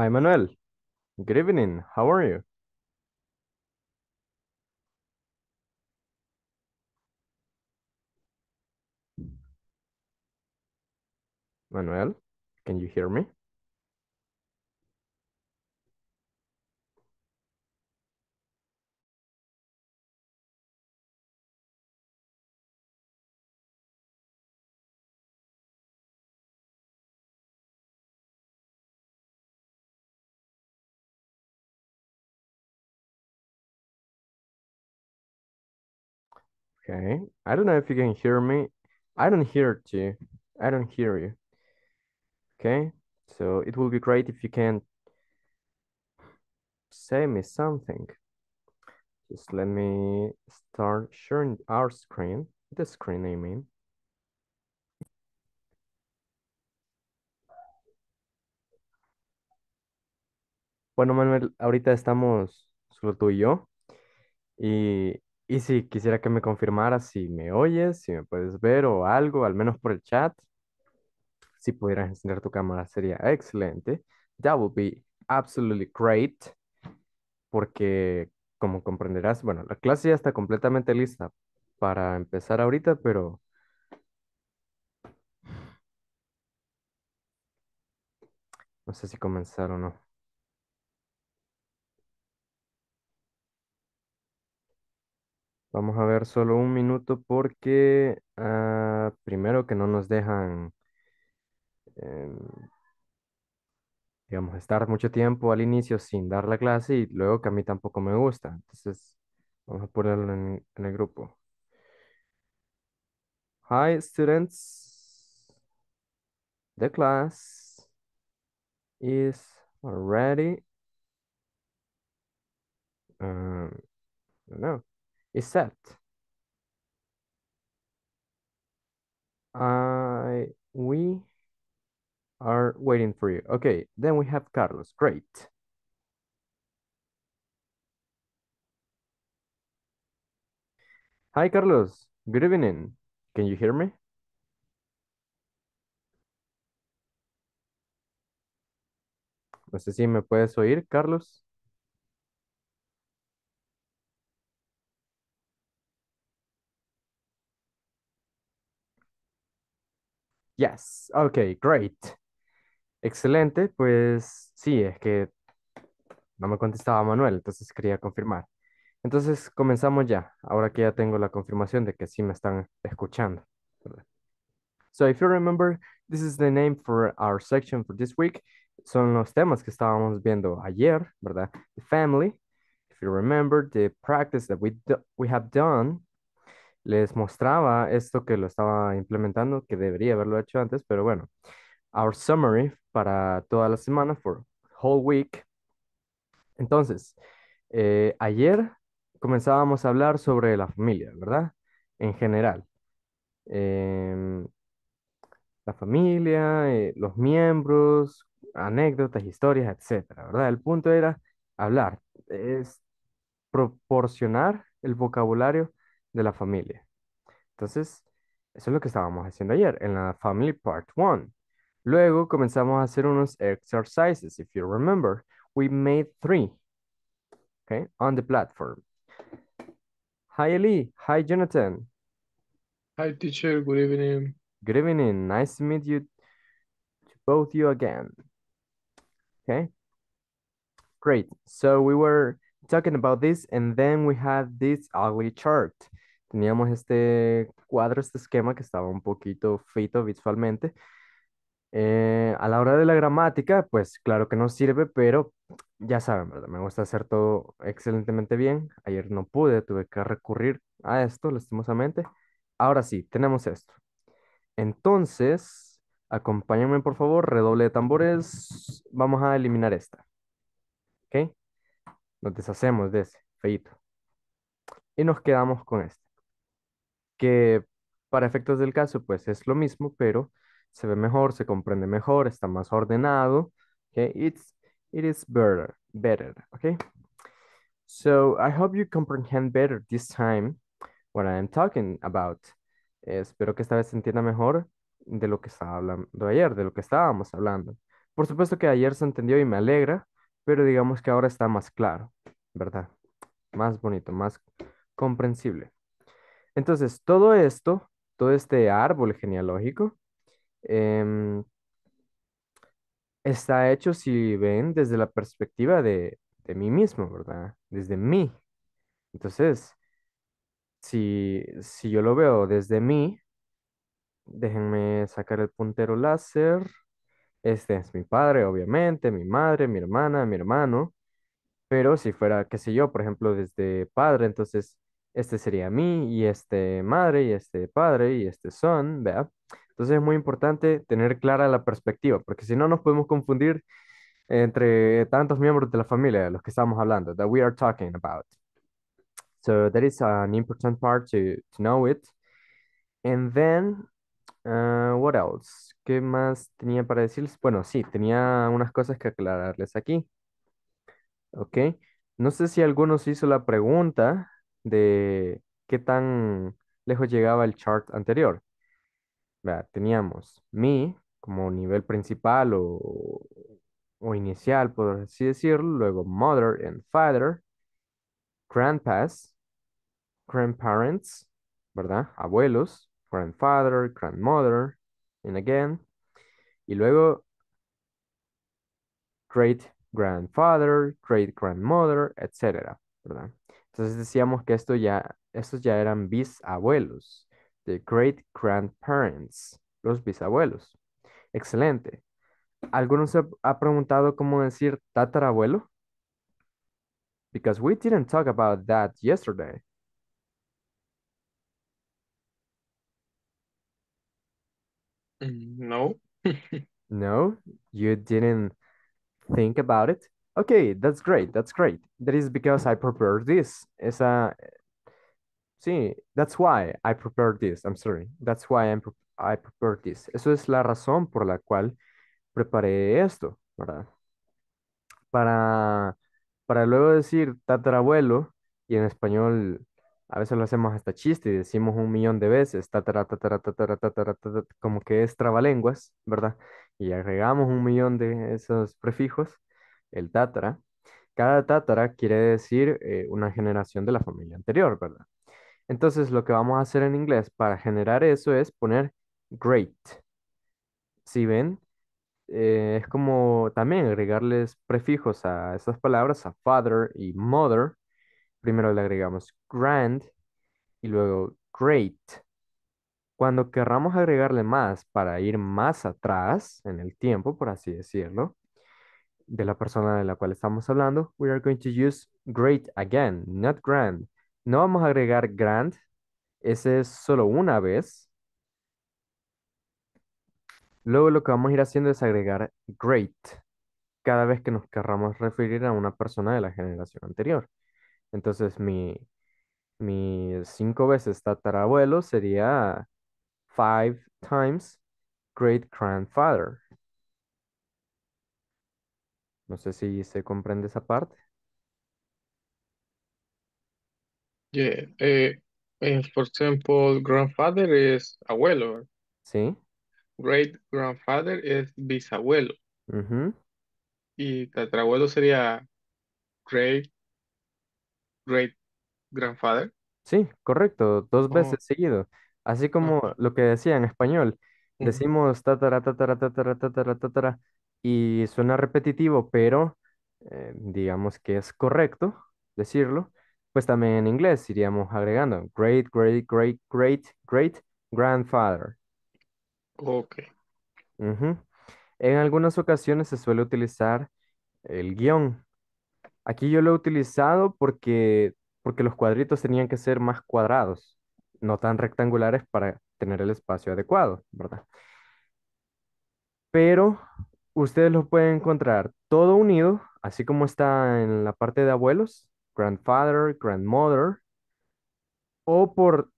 Hi, Manuel. Good evening. How are you? Manuel, can you hear me? Okay. I don't know if you can hear me. I don't hear you. I don't hear you. Okay. So it will be great if you can say me something. Just let me start sharing our screen, the screen I mean. Bueno, Manuel, ahorita estamos solo tú y yo. Y Y si quisiera que me confirmara si me oyes, si me puedes ver o algo, al menos por el chat, si pudieras encender tu cámara sería excelente. That would be absolutely great. Porque, como comprenderás, bueno, la clase ya está completamente lista para empezar ahorita, pero no sé si comenzar o no. Vamos a ver solo un minuto porque ah, primero que no nos dejan, em, digamos, estar mucho tiempo al inicio sin dar la clase y luego que a mí tampoco me gusta. Entonces, vamos a ponerlo en, el grupo. Hi, students. The class is already. Ah, no. is set. I we are waiting for you. Okay, then we have Carlos. Great. Hi, Carlos. Good evening. Can you hear me? No sé si me puedes oír, Carlos. Yes, okay, great. Excelente, pues sí, es que no me contestaba Manuel, entonces quería confirmar. Entonces comenzamos ya, ahora que ya tengo la confirmación de que sí me están escuchando. So if you remember, this is the name for our section for this week. Son los temas que estábamos viendo ayer, ¿verdad? The family, if you remember, the practice that we, we have done les mostraba esto que lo estaba implementando, que debería haberlo hecho antes, pero bueno. Our summary para toda la semana, for whole week. Entonces, eh, ayer comenzábamos a hablar sobre la familia, ¿verdad? En general. Em, la familia, eh, los miembros, anécdotas, historias, etcétera, ¿verdad? El punto era hablar, es proporcionar el vocabulario de la familia. Entonces, eso es lo que estábamos haciendo ayer en la Family Part 1. Luego comenzamos a hacer unos exercises. If you remember, we made three okay, on the platform. Hi, Eli. Hi, Jonathan. Hi, teacher. Good evening. Good evening. Nice to meet you, to both you again. Okay. Great. So we were talking about this, and then we had this ugly chart. Teníamos este cuadro, este esquema que estaba un poquito feito visualmente. Eh, a la hora de la gramática, pues claro que no sirve, pero ya saben, ¿verdad? Me gusta hacer todo excelentemente bien. Ayer no pude, tuve que recurrir a esto, lastimosamente. Ahora sí, tenemos esto. Entonces, acompáñenme por favor, redoble de tambores. Vamos a eliminar esta. ¿Ok? Nos deshacemos de ese feito. Y nos quedamos con este. Que para efectos del caso, pues es lo mismo, pero se ve mejor, se comprende mejor, está más ordenado. Okay, it's it is better, better. Okay. So I hope you comprehend better this time what I am talking about. espero que esta vez se entienda mejor de lo que estaba hablando ayer, de lo que estábamos hablando. Por supuesto que ayer se entendió y me alegra, pero digamos que ahora está más claro, ¿verdad? Más bonito, más comprensible. Entonces, todo esto, todo este árbol genealógico, em, está hecho, si ven, desde la perspectiva de, mí mismo, ¿verdad? Desde mí. Entonces, si, si yo lo veo desde mí, déjenme sacar el puntero láser. Este es mi padre, obviamente, mi madre, mi hermana, mi hermano. Pero si fuera, qué sé yo, por ejemplo, desde padre, entonces este sería mí y este madre y este padre y este son, ¿vea? Entonces es muy importante tener clara la perspectiva, porque si no nos podemos confundir entre tantos miembros de la familia de los que estamos hablando, that we are talking about. So that is an important part to, to know it. And then Ah, what ¿Qué más tenía para decirles? Bueno, sí, tenía unas cosas que aclararles aquí. Ok. No sé si algunos hizo la pregunta de qué tan lejos llegaba el chart anterior. Vea, teníamos mi como nivel principal o, o inicial, por así decirlo. Luego mother and father. Grandpas. Grandparents, ¿verdad? Abuelos grandfather, grandmother, and again. Y luego, great grandfather, great grandmother, etc. Entonces decíamos que esto ya, estos ya eran bisabuelos, the great grandparents, los bisabuelos. Excelente. ¿Alguno se ha preguntado cómo decir tatarabuelo? Because we didn't talk about that yesterday. No. no, you didn't think about it? Okay, that's great. That's great. That is because I prepared this. It's Sí, that's why I prepared this. I'm sorry. That's why I prepared this. Eso es la razón por la cual preparé esto, ¿verdad? Para, para luego decir tatarabuelo y en español a veces lo hacemos hasta chiste y decimos un millón de veces, tatara, tatara, tatara, tatara, como que es trabalenguas, ¿verdad? Y agregamos un millón de esos prefijos, el tatara. Cada tatara quiere decir eh, una generación de la familia anterior, ¿verdad? Entonces, lo que vamos a hacer en inglés para generar eso es poner great. Si ven, eh, es como también agregarles prefijos a esas palabras, a father y mother, primero le agregamos grand y luego great. Cuando querramos agregarle más para ir más atrás en el tiempo, por así decirlo, de la persona de la cual estamos hablando, we are going to use great again, not grand. No vamos a agregar grand, ese es solo una vez. Luego lo que vamos a ir haciendo es agregar great cada vez que nos querramos referir a una persona de la generación anterior. Entonces mi, cinco veces tatarabuelo sería five times great grandfather. No sé si se comprende esa parte. Yeah, eh, por ejemplo, grandfather es abuelo. Sí. Great grandfather es bisabuelo. Y tatarabuelo sería great Great Grandfather. Sí, correcto, dos veces seguido. Así ah. como lo que decía en español, decimos tatara, tatara, tatara, tatara, tatara, y suena repetitivo, pero eh, digamos que es correcto decirlo. Pues también en inglés iríamos agregando great, great, great, great, great grandfather. Ok. En algunas ocasiones se suele utilizar el guión, Aquí yo lo he utilizado porque, porque los cuadritos tenían que ser más cuadrados, no tan rectangulares para tener el espacio adecuado, ¿verdad? Pero ustedes lo pueden encontrar todo unido, así como está en la parte de abuelos, grandfather, grandmother, o por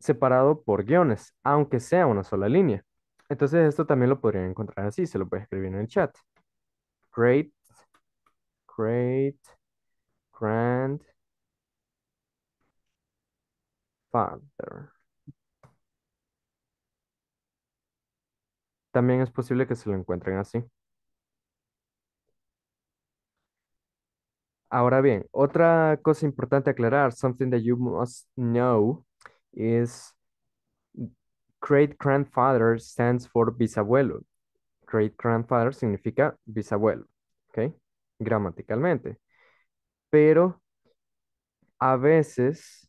separado por guiones, aunque sea una sola línea. Entonces esto también lo podrían encontrar así, se lo puede escribir en el chat. Great great, Grandfather. También es posible que se lo encuentren así. Ahora bien, otra cosa importante aclarar, something that you must know is great grandfather stands for bisabuelo. Great grandfather significa bisabuelo, ¿ok? gramaticalmente. Pero a veces,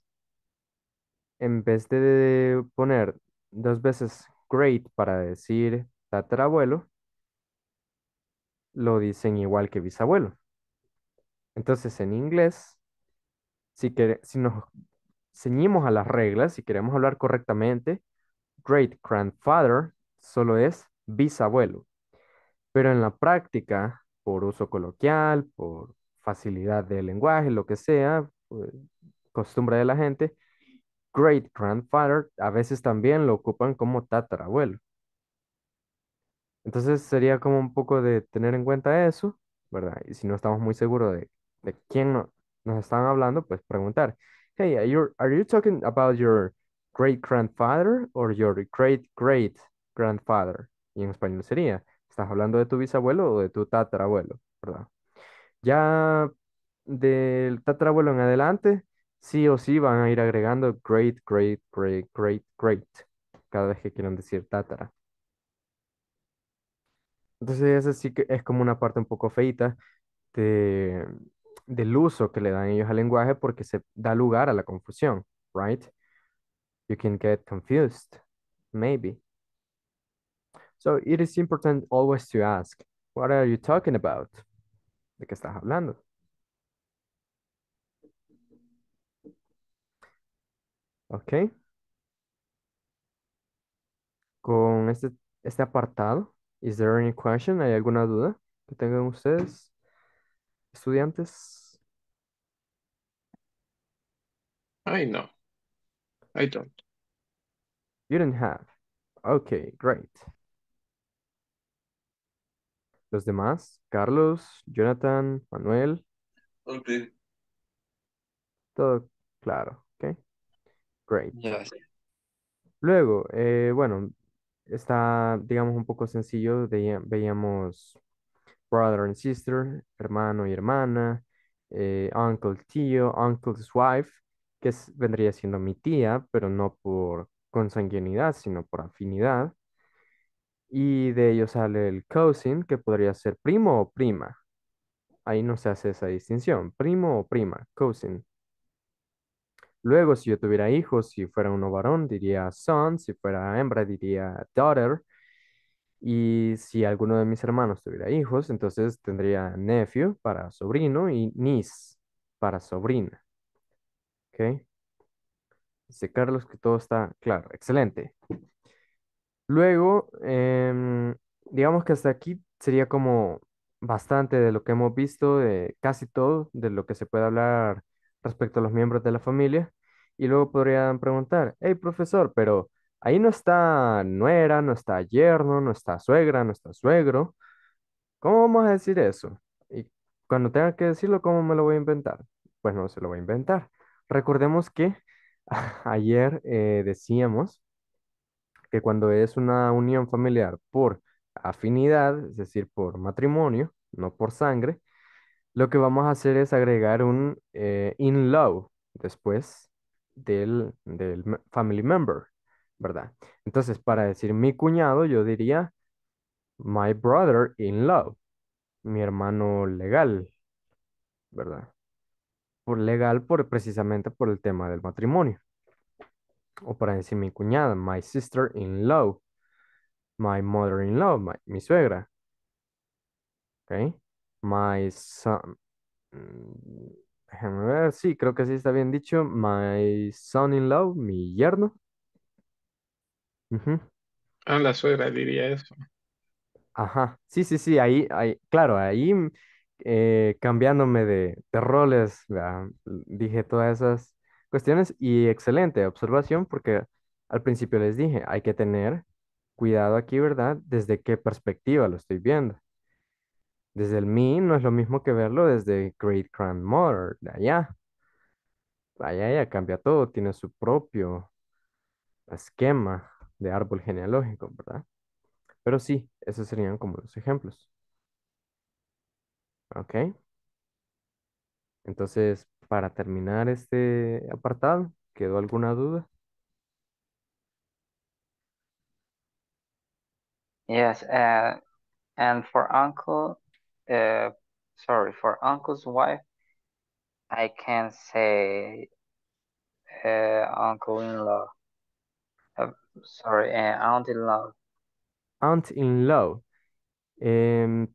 en vez de poner dos veces great para decir tatarabuelo, lo dicen igual que bisabuelo. Entonces, en inglés, si, que, si nos ceñimos a las reglas, si queremos hablar correctamente, great grandfather solo es bisabuelo. Pero en la práctica, por uso coloquial, por facilidad de lenguaje, lo que sea, pues, costumbre de la gente, great grandfather a veces también lo ocupan como tatarabuelo. Entonces sería como un poco de tener en cuenta eso, ¿verdad? Y si no estamos muy seguros de, de quién nos están hablando, pues preguntar, hey, are you, are you talking about your great grandfather or your great great grandfather? Y en español sería, Estás hablando de tu bisabuelo o de tu tatarabuelo, ¿verdad? Ya del tatarabuelo en adelante, sí o sí van a ir agregando great, great, great, great, great, cada vez que quieran decir tatara. Entonces eso sí que es como una parte un poco feita del uso que le dan ellos al lenguaje porque se da lugar a la confusión, right? You can get confused, maybe. So it is important always to ask, what are you talking about? ¿De qué estás hablando? Ok. Con este, este apartado, ¿is there any question? ¿Hay alguna duda que tengan ustedes, estudiantes? I know. I don't. You don't have. Okay, great. Los demás, Carlos, Jonathan, Manuel, Ok, todo claro, ¿ok? Great. Luego, eh, bueno, está, digamos, un poco sencillo. Veíamos brother and sister, hermano y hermana, eh, uncle, tío, uncle's wife, que vendría siendo mi tía, pero no por consanguinidad, sino por afinidad. Y de ellos sale el cousin, que podría ser primo o prima. Ahí no se hace esa distinción, primo o prima, cousin. Luego, si yo tuviera hijos, si fuera uno varón, diría son, si fuera hembra, diría daughter. Y si alguno de mis hermanos tuviera hijos, entonces tendría nephew para sobrino y niece para sobrina. ¿Ok? Dice Carlos que todo está claro. Excelente. Luego, em, digamos que hasta aquí sería como bastante de lo que hemos visto, de casi todo de lo que se puede hablar respecto a los miembros de la familia. Y luego podrían preguntar, hey profesor, pero ahí no está nuera, no está yerno, no está suegra, no está suegro. ¿Cómo vamos a decir eso? Y cuando tenga que decirlo, ¿cómo me lo voy a inventar? Pues no se lo voy a inventar. Recordemos que ayer eh, decíamos que cuando es una unión familiar por afinidad, es decir, por matrimonio, no por sangre, lo que vamos a hacer es agregar un eh, in love después del, family member, ¿verdad? Entonces, para decir mi cuñado, yo diría my brother in love, mi hermano legal, ¿verdad? Por legal, por, precisamente por el tema del matrimonio o para decir mi cuñada, my sister-in-law, my mother-in-law, mi suegra. Okay. My son. Mm, ver, sí, creo que sí está bien dicho. My son-in-law, mi yerno. Ah, la suegra diría eso. Ajá, sí, sí, sí, ahí, claro, ahí eh, cambiándome de, de roles, dije todas esas cuestiones y excelente observación porque al principio les dije, hay que tener cuidado aquí, ¿verdad? Desde qué perspectiva lo estoy viendo. Desde el mí no es lo mismo que verlo desde Great Grandmother, de allá. Allá ya cambia todo, tiene su propio esquema de árbol genealógico, ¿verdad? Pero sí, esos serían como los ejemplos. ¿Ok? Entonces, para terminar este apartado, ¿quedó alguna duda? Yes, uh, and for uncle, uh, sorry, for uncle's wife, I can say eh, uh, uncle-in-law. sorry, eh, aunt-in-law. Aunt-in-law. Um, em,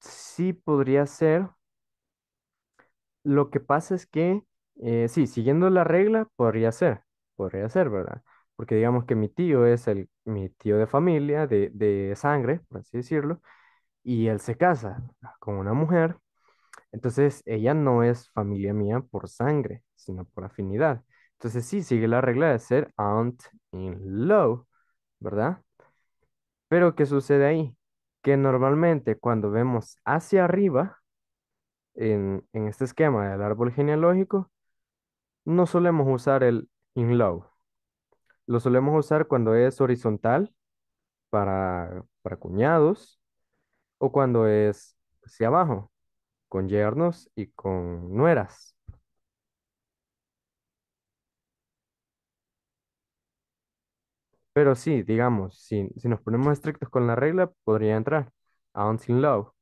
sí podría ser, lo que pasa es que, eh, sí, siguiendo la regla, podría ser, podría ser, ¿verdad? Porque digamos que mi tío es el, mi tío de familia, de, de sangre, por así decirlo, y él se casa con una mujer, entonces ella no es familia mía por sangre, sino por afinidad. Entonces sí, sigue la regla de ser aunt in law, ¿verdad? Pero ¿qué sucede ahí? Que normalmente cuando vemos hacia arriba, en, este esquema del árbol genealógico, no solemos usar el in love. Lo solemos usar cuando es horizontal para, cuñados o cuando es hacia abajo, con yernos y con nueras. Pero sí, digamos, si, nos ponemos estrictos con la regla, podría entrar. un in love.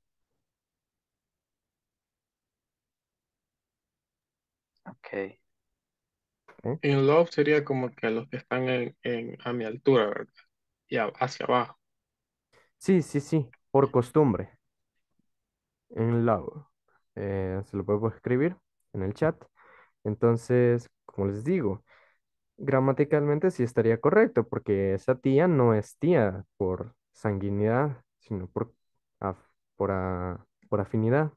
en love sería como que los que están en, a mi altura, ¿verdad? Y hacia abajo. Sí, sí, sí, por costumbre. en love. Eh, se lo puedo escribir en el chat. Entonces, como les digo, gramaticalmente sí estaría correcto, porque esa tía no es tía por sanguinidad, sino por, por, por afinidad.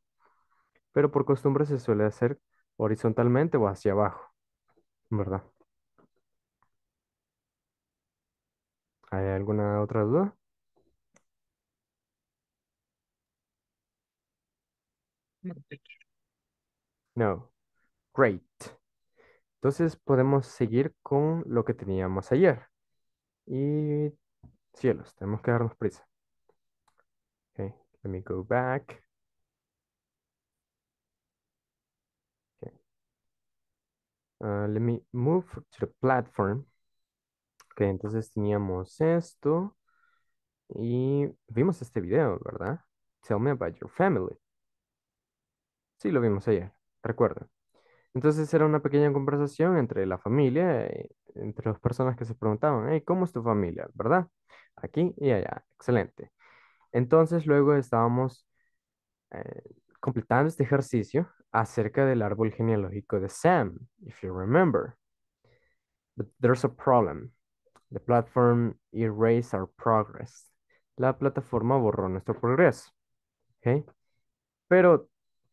Pero por costumbre se suele hacer horizontalmente o hacia abajo, ¿verdad? ¿Hay alguna otra duda? No. Great. Entonces podemos seguir con lo que teníamos ayer. Y cielos, tenemos que darnos prisa. Okay, let me go back. Ah, let me move to the platform. Ok, entonces teníamos esto y vimos este video, ¿verdad? Tell me about your family. Sí, lo vimos ayer, recuerden. Entonces era una pequeña conversación entre la familia, eh, entre las personas que se preguntaban, ¿cómo es tu familia? ¿Verdad? Aquí y allá, excelente. Entonces luego estábamos eh, completando este ejercicio acerca del árbol genealógico de Sam, if you remember. But there's a problem. The platform erased our progress. La plataforma borró nuestro progreso. ¿Okay? Pero,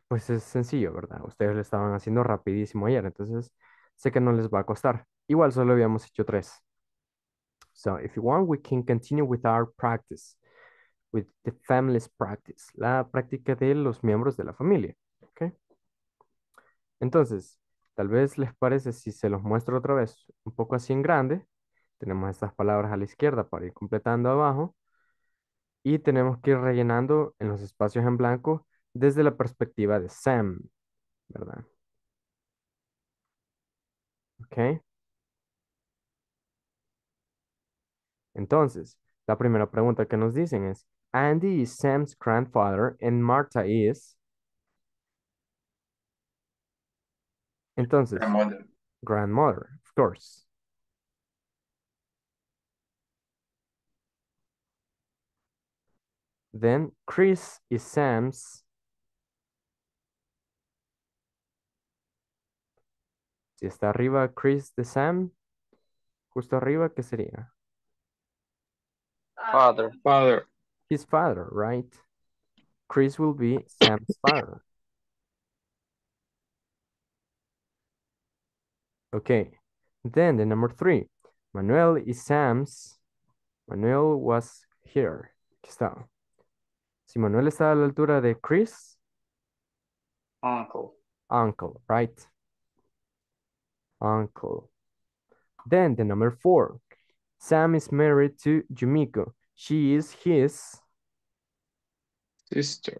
pues es sencillo, ¿verdad? Ustedes lo estaban haciendo rapidísimo ayer, entonces sé que no les va a costar. Igual solo habíamos hecho tres. So, if you want, we can continue with our practice with the family's practice, la práctica de los miembros de la familia. ¿okay? Entonces, tal vez les parece si se los muestro otra vez un poco así en grande. Tenemos estas palabras a la izquierda para ir completando abajo. Y tenemos que ir rellenando en los espacios en blanco desde la perspectiva de Sam, ¿verdad? ¿Ok? Entonces, la primera pregunta que nos dicen es, Andy is Sam's grandfather and Martha is. Entonces, grandmother. Grandmother, of course. Then Chris is Sam's Si está arriba Chris de Sam, justo arriba, ¿qué sería? Father. Father his father, right? Chris will be Sam's father. Okay, then the number three. Manuel is Sam's. Manuel was here. Aquí está. Si Manuel está a la altura de Chris. Uncle. Uncle, right? Uncle. Then the number four. Sam is married to Yumiko. She is his sister.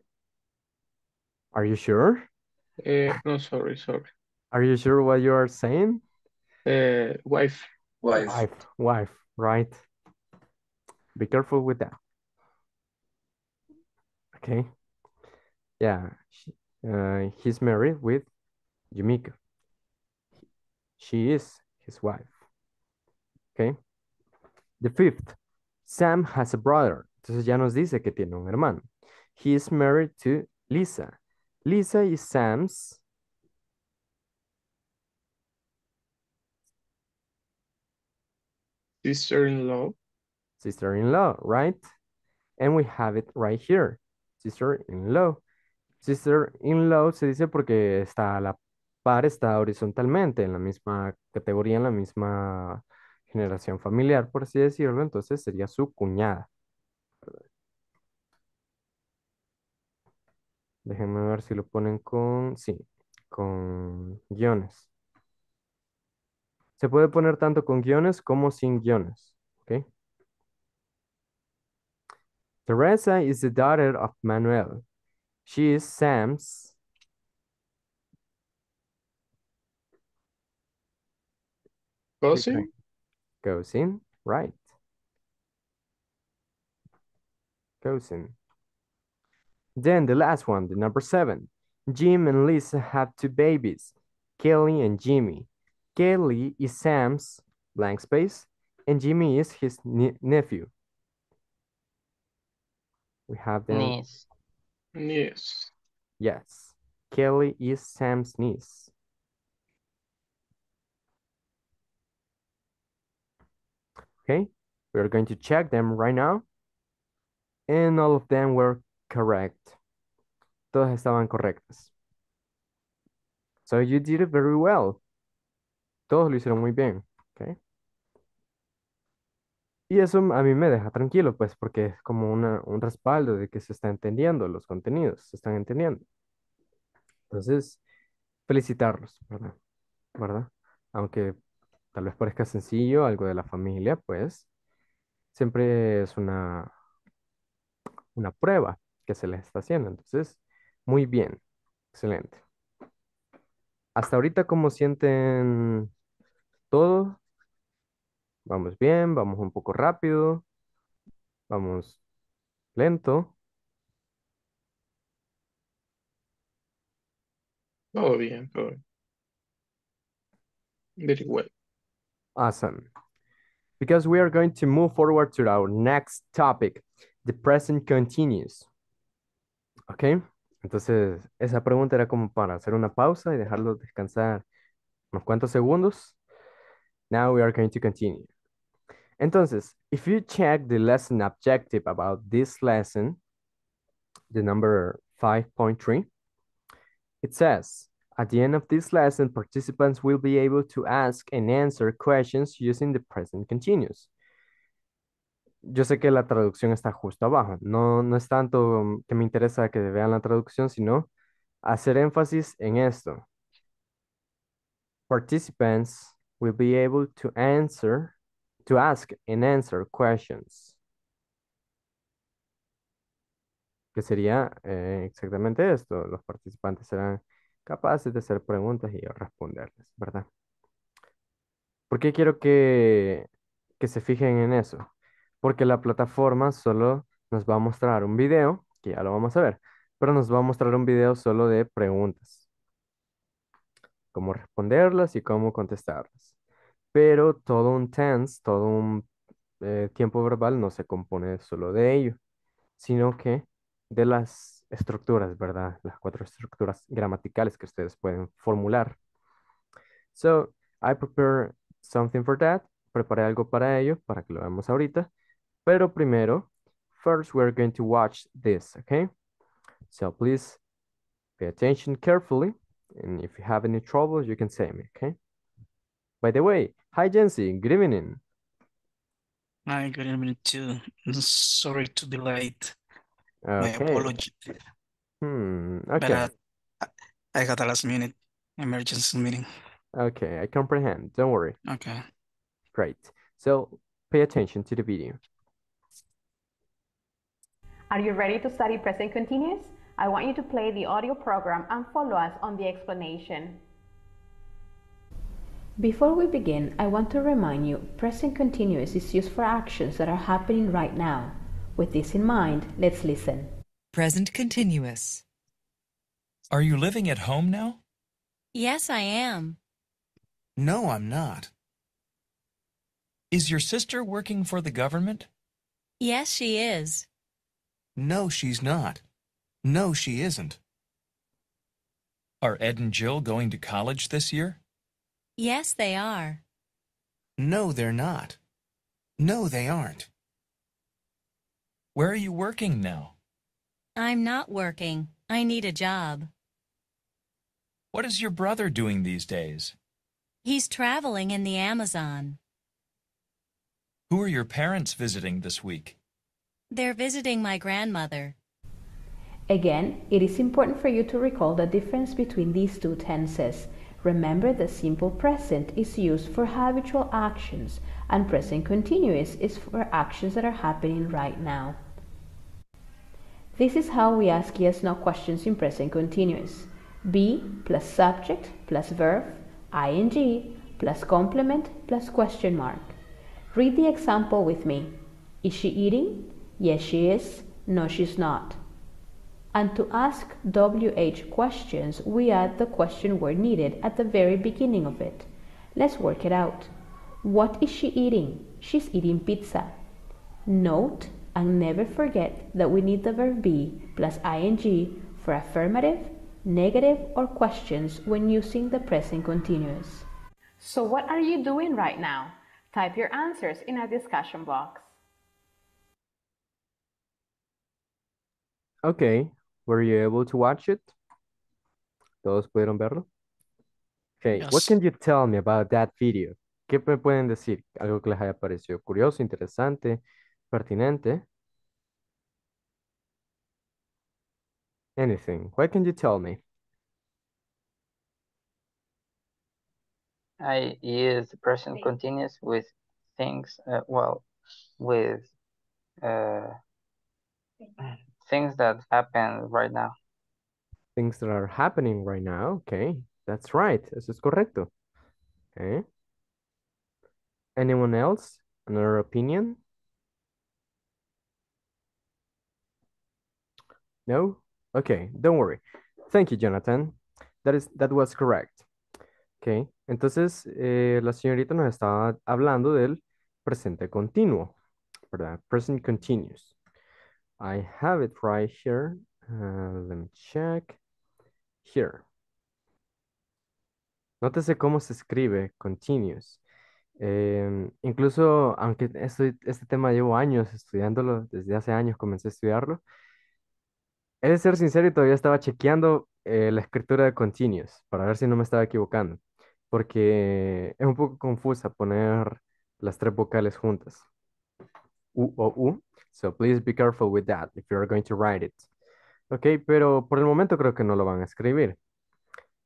Are you sure? Uh, no, sorry, sorry. Are you sure what you are saying? Uh, wife. Wife. Wife, wife, right. Be careful with that. Okay. Yeah, uh, he's married with Yumiko. She is his wife. Okay. The fifth, Sam has a brother. Entonces ya nos dice que tiene un hermano. He is married to Lisa. Lisa is Sam's sister-in-law. Sister-in-law, right? And we have it right here. Sister-in-law. Sister-in-law se dice porque está la par, está horizontalmente, en la misma categoría, en la misma generación familiar, por así decirlo, entonces sería su cuñada. Déjenme ver si lo ponen con, sí, con guiones. Se puede poner tanto con guiones como sin guiones. Teresa is the daughter of Manuel. She is Sam's. Oh, sí goes in right. Goes in. Then the last one, the number seven. Jim and Lisa have two babies, Kelly and Jimmy. Kelly is Sam's blank space, and Jimmy is his ne nephew. We have the niece. Niece. Yes. Kelly is Sam's niece. Okay, we are going to check them right now. And all of them were correct. Todas estaban correctas. So you did it very well. Todos lo hicieron muy bien. Okay. Y eso a mí me deja tranquilo, pues, porque es como un respaldo de que se está entendiendo los contenidos, se están entendiendo. Entonces, felicitarlos, ¿verdad? ¿Verdad? Aunque tal vez parezca sencillo, algo de la familia, pues siempre es una, una prueba que se les está haciendo. Entonces, muy bien, excelente. Hasta ahorita, ¿cómo sienten todo? Vamos bien, vamos un poco rápido, vamos lento. Todo bien, todo bien. igual Awesome. Because we are going to move forward to our next topic, the present continuous. Ok, entonces esa pregunta era como para hacer una pausa y dejarlo descansar unos cuantos segundos. Now we are going to continue. Entonces, if you check the lesson objective about this lesson, the number 5.3, it says, At the end of this lesson, participants will be able to ask and answer questions using the present continuous. Yo sé que la traducción está justo abajo. No, no es tanto um, que me interesa que vean la traducción, sino hacer énfasis en esto. Participants will be able to answer, to ask and answer questions. Que sería eh, exactamente esto. Los participantes serán capaces de hacer preguntas y responderlas, ¿verdad? ¿Por qué quiero que, que se fijen en eso? Porque la plataforma solo nos va a mostrar un video, que ya lo vamos a ver, pero nos va a mostrar un video solo de preguntas. Cómo responderlas y cómo contestarlas. Pero todo un tense, todo un eh, tiempo verbal no se compone solo de ello, sino que de las estructuras, ¿verdad? Las cuatro estructuras gramaticales que ustedes pueden formular. So, I prepare something for that. Preparé algo para ello, para que lo veamos ahorita. Pero primero, first we're going to watch this, okay? So please pay attention carefully. And if you have any troubles, you can say me, okay? By the way, hi Jency, good evening. Hi, good evening too. Sorry to be late. My Okay. apology, Hmm. but Okay. uh, ah, I, I got a last minute emergency meeting. Okay. I comprehend. Don't worry. Okay. Great. So pay attention to the video. Are you ready to study present continuous? I want you to play the audio program and follow us on the explanation. Before we begin, I want to remind you present continuous is used for actions that are happening right now. With this in mind, let's listen. Present continuous. Are you living at home now? Yes, I am. No, I'm not. Is your sister working for the government? Yes, she is. No, she's not. No, she isn't. Are Ed and Jill going to college this year? Yes, they are. No, they're not. No, they aren't. Where are you working now? I'm not working. I need a job. What is your brother doing these days? He's traveling in the Amazon. Who are your parents visiting this week? They're visiting my grandmother. Again, it is important for you to recall the difference between these two tenses. Remember the simple present is used for habitual actions and present continuous is for actions that are happening right now. This is how we ask yes no questions in present continuous. be plus subject plus verb ing plus complement plus question mark. Read the example with me. Is she eating? Yes, she is. No, she's not. And to ask WH questions, we add the question where needed at the very beginning of it. Let's work it out. What is she eating? She's eating pizza. Note and never forget that we need the verb be plus ing for affirmative, negative, or questions when using the present continuous. So, what are you doing right now? Type your answers in a discussion box. Okay, were you able to watch it? ¿Todos pudieron verlo? Okay, yes. what can you tell me about that video? ¿Qué me pueden decir? Algo que les haya parecido curioso, interesante, pertinente. Anything. What can you tell me? I use the present continuous with things, uh, well, with uh, things that happen right now. Things that are happening right now. Okay, that's right. Eso es correcto. Okay. Anyone else? Another opinion? No? Okay, don't worry. Thank you, Jonathan. That, is, that was correct. Okay, entonces eh, la señorita nos estaba hablando del presente continuo, ¿verdad? Present continuous. I have it right here. Uh, let me check. Here. Nótese cómo se escribe continuous. Eh, incluso, aunque este, este tema llevo años estudiándolo, desde hace años comencé a estudiarlo, He de ser sincero y todavía estaba chequeando eh, la escritura de continuous para ver si no me estaba equivocando, porque es un poco confusa poner las tres vocales juntas. U o U. So please be careful with that if you are going to write it. Ok, pero por el momento creo que no lo van a escribir.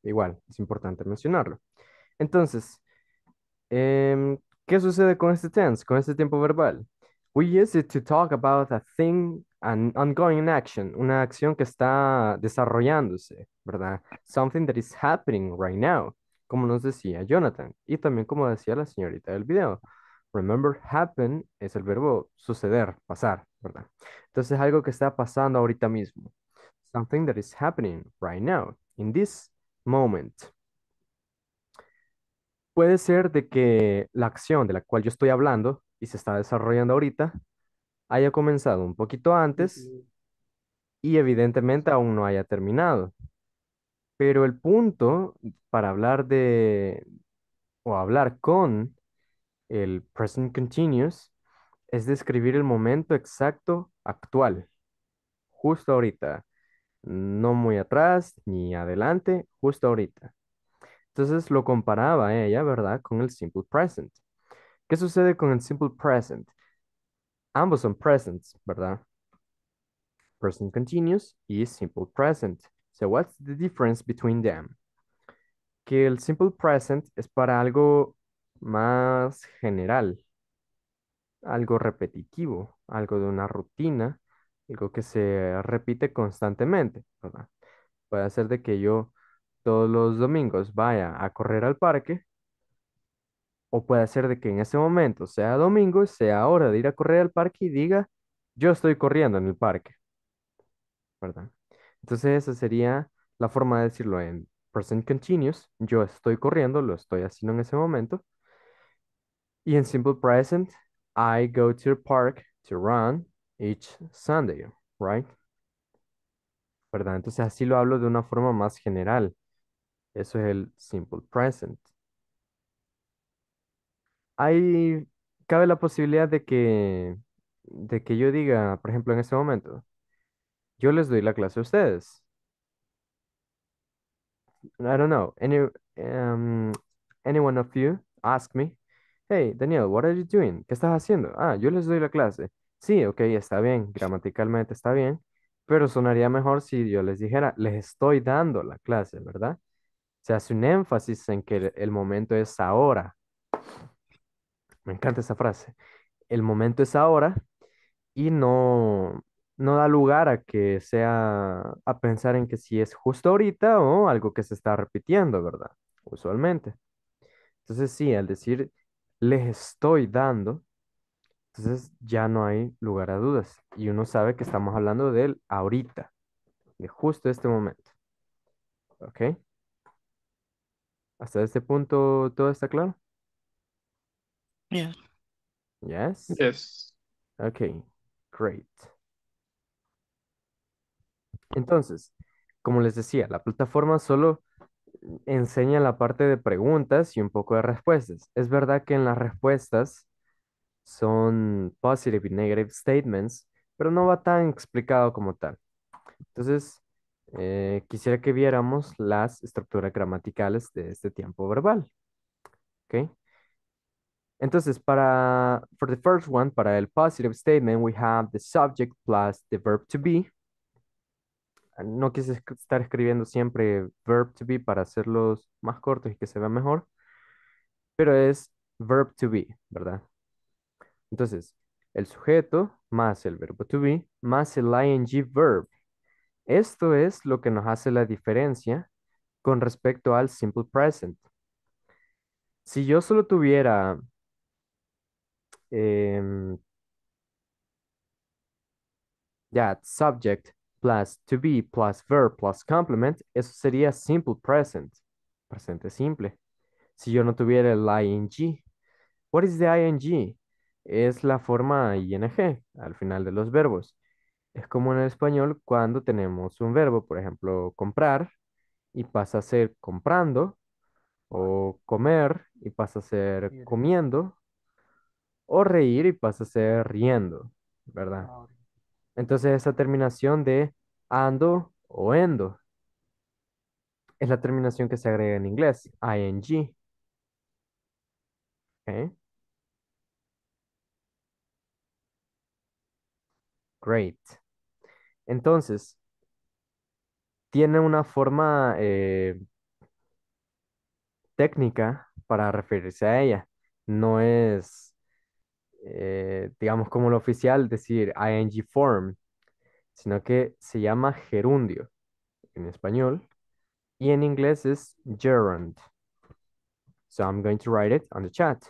Igual, es importante mencionarlo. Entonces, em, ¿qué sucede con este tense, con este tiempo verbal? We use it to talk about a thing, an ongoing action, una acción que está desarrollándose, ¿verdad? Something that is happening right now, como nos decía Jonathan y también como decía la señorita del video. Remember, happen es el verbo suceder, pasar, ¿verdad? Entonces algo que está pasando ahorita mismo. Something that is happening right now, in this moment. Puede ser de que la acción de la cual yo estoy hablando y se está desarrollando ahorita haya comenzado un poquito antes y evidentemente aún no haya terminado. Pero el punto para hablar de o hablar con el present continuous es describir el momento exacto actual, justo ahorita, no muy atrás ni adelante, justo ahorita. Entonces lo comparaba ella, ¿verdad? Con el simple present. ¿Qué sucede con el simple present? Ambos son presents, ¿verdad? Present continuous y simple present. So what's the difference between them? Que el simple present es para algo más general, algo repetitivo, algo de una rutina, algo que se repite constantemente, ¿verdad? Puede ser de que yo todos los domingos vaya a correr al parque o puede ser de que en ese momento sea domingo y sea hora de ir a correr al parque y diga, yo estoy corriendo en el parque. ¿Verdad? Entonces esa sería la forma de decirlo en present continuous. Yo estoy corriendo, lo estoy haciendo en ese momento. Y en simple present, I go to the park to run each Sunday, right? ¿Verdad? Entonces así lo hablo de una forma más general. Eso es el simple present. Ahí cabe la posibilidad de que, de que yo diga, por ejemplo, en este momento, yo les doy la clase a ustedes. I don't know. Any, em, of you ask me, hey, Daniel, what are you doing? ¿Qué estás haciendo? Ah, yo les doy la clase. Sí, ok, está bien, gramaticalmente está bien, pero sonaría mejor si yo les dijera, les estoy dando la clase, ¿verdad? Se hace un énfasis en que el momento es ahora, me encanta esa frase. El momento es ahora y no, no da lugar a que sea a pensar en que si es justo ahorita o algo que se está repitiendo, ¿verdad? Usualmente. Entonces sí, al decir les estoy dando, entonces ya no hay lugar a dudas y uno sabe que estamos hablando del ahorita, de justo este momento. ¿Ok? ¿Hasta este punto todo está claro? ¿Sí? Yes? Ok, great. Entonces, como les decía, la plataforma solo enseña la parte de preguntas y un poco de respuestas. Es verdad que en las respuestas son positive y negative statements, pero no va tan explicado como tal. Entonces, eh, quisiera que viéramos las estructuras gramaticales de este tiempo verbal. ¿Okay? Entonces, para, for the first one, para el positive statement, we have the subject plus the verb to be. No quise estar escribiendo siempre verb to be para hacerlos más cortos y que se vea mejor, pero es verb to be, ¿verdad? Entonces, el sujeto más el verbo to be más el ing verb. Esto es lo que nos hace la diferencia con respecto al simple present. Si yo solo tuviera eh, that subject plus to be plus verb plus complement, eso sería simple present, presente simple. Si yo no tuviera el ing, what is the ing? Es la forma ing al final de los verbos. Es como en el español cuando tenemos un verbo, por ejemplo, comprar y pasa a ser comprando o comer y pasa a ser comiendo o reír y pasa a ser riendo, ¿verdad? Ah, Entonces esa terminación de ando o endo es la terminación que se agrega en inglés, ing. Okay. Great. Entonces, tiene una forma eh, técnica para referirse a ella. No es eh, digamos como lo oficial, decir ing form, sino que se llama gerundio en español y en inglés es gerund. So I'm going to write it on the chat.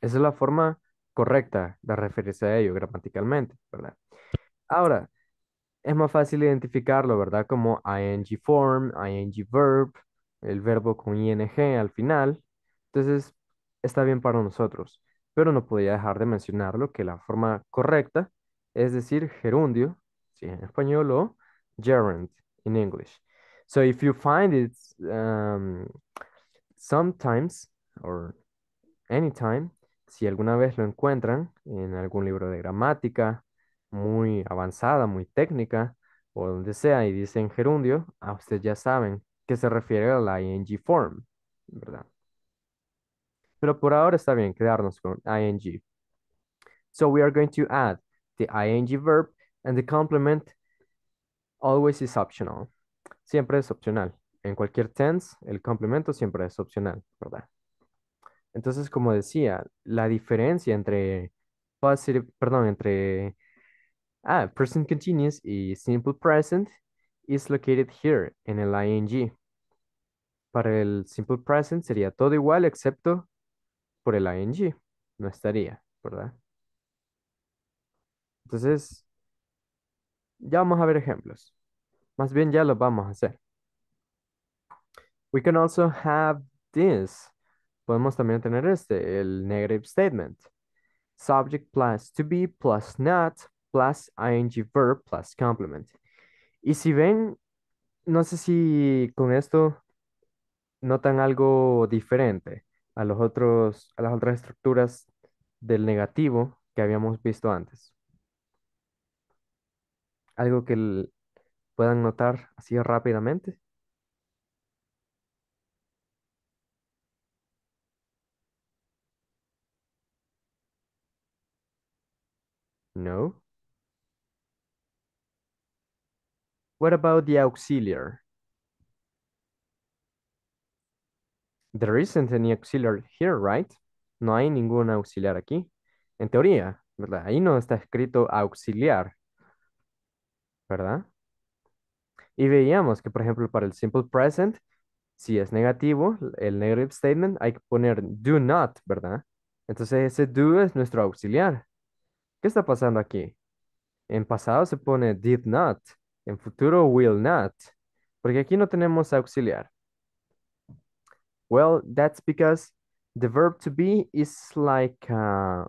Esa es la forma correcta de referirse a ello gramaticalmente, ¿verdad? Ahora, es más fácil identificarlo, ¿verdad? Como ing form, ing verb, el verbo con ing al final, entonces, está bien para nosotros, pero no podía dejar de mencionarlo que la forma correcta es decir gerundio, si en español, o gerund in English. So if you find it um, sometimes or anytime, si alguna vez lo encuentran en algún libro de gramática muy avanzada, muy técnica, o donde sea, y dicen gerundio, a ustedes ya saben que se refiere a la ing form, ¿verdad? Pero por ahora está bien quedarnos con ing. So we are going to add the ing verb and the complement always is optional. Siempre es opcional. En cualquier tense, el complemento siempre es opcional, ¿verdad? Entonces, como decía, la diferencia entre positive, perdón, entre ah, present continuous y simple present is located here en el ing. Para el simple present sería todo igual excepto por el ing, no estaría, ¿verdad? Entonces, ya vamos a ver ejemplos. Más bien ya lo vamos a hacer. We can also have this. Podemos también tener este, el negative statement. Subject plus to be plus not plus ing verb plus complement. Y si ven, no sé si con esto notan algo diferente a, los otros, a las otras estructuras del negativo que habíamos visto antes. Algo que puedan notar así rápidamente. No. What about the auxiliary? There isn't any auxiliary here, right? No hay ningún auxiliar aquí. En teoría, ¿verdad? Ahí no está escrito auxiliar, ¿verdad? Y veíamos que, por ejemplo, para el simple present, si es negativo, el negative statement, hay que poner do not, ¿verdad? Entonces ese do es nuestro auxiliar. ¿Qué está pasando aquí? En pasado se pone did not, en futuro will not, porque aquí no tenemos auxiliar. Well, that's because the verb to be is like a, uh,